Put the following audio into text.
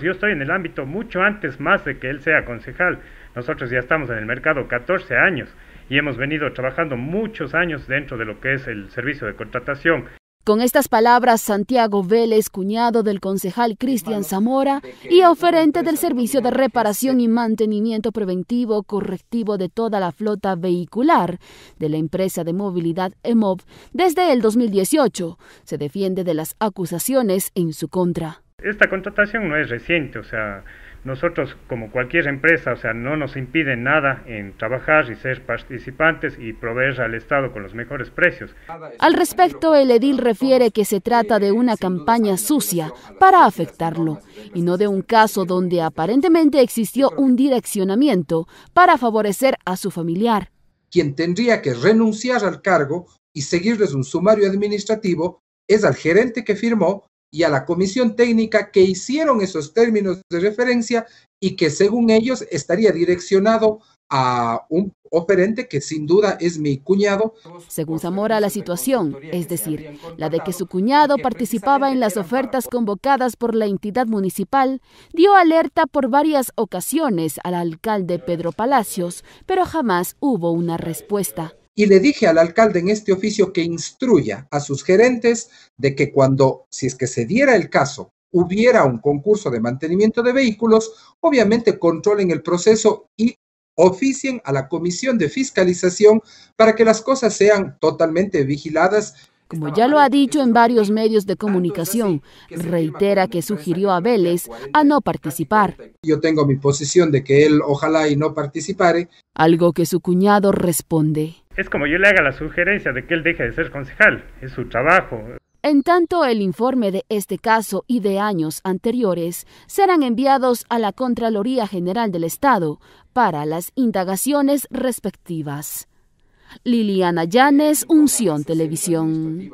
Yo estoy en el ámbito mucho antes más de que él sea concejal. Nosotros ya estamos en el mercado 14 años y hemos venido trabajando muchos años dentro de lo que es el servicio de contratación. Con estas palabras, Santiago Vélez, cuñado del concejal Cristian Zamora y oferente del servicio de reparación y mantenimiento preventivo correctivo de toda la flota vehicular de la empresa de movilidad EMOV desde el 2018, se defiende de las acusaciones en su contra. Esta contratación no es reciente, o sea, nosotros como cualquier empresa, o sea, no nos impide nada en trabajar y ser participantes y proveer al Estado con los mejores precios. Al respecto, el edil refiere que se trata de una campaña sucia para afectarlo y no de un caso donde aparentemente existió un direccionamiento para favorecer a su familiar. Quien tendría que renunciar al cargo y seguirles un sumario administrativo es al gerente que firmó y a la comisión técnica que hicieron esos términos de referencia y que según ellos estaría direccionado a un oferente que sin duda es mi cuñado. Según Zamora, la situación, es decir, la de que su cuñado participaba en las ofertas convocadas por la entidad municipal, dio alerta por varias ocasiones al alcalde Pedro Palacios, pero jamás hubo una respuesta y le dije al alcalde en este oficio que instruya a sus gerentes de que cuando, si es que se diera el caso, hubiera un concurso de mantenimiento de vehículos, obviamente controlen el proceso y oficien a la comisión de fiscalización para que las cosas sean totalmente vigiladas como ya lo ha dicho en varios medios de comunicación, reitera que sugirió a Vélez a no participar. Yo tengo mi posición de que él ojalá y no participare. Algo que su cuñado responde. Es como yo le haga la sugerencia de que él deje de ser concejal, es su trabajo. En tanto, el informe de este caso y de años anteriores serán enviados a la Contraloría General del Estado para las indagaciones respectivas. Liliana Llanes, Unción Televisión.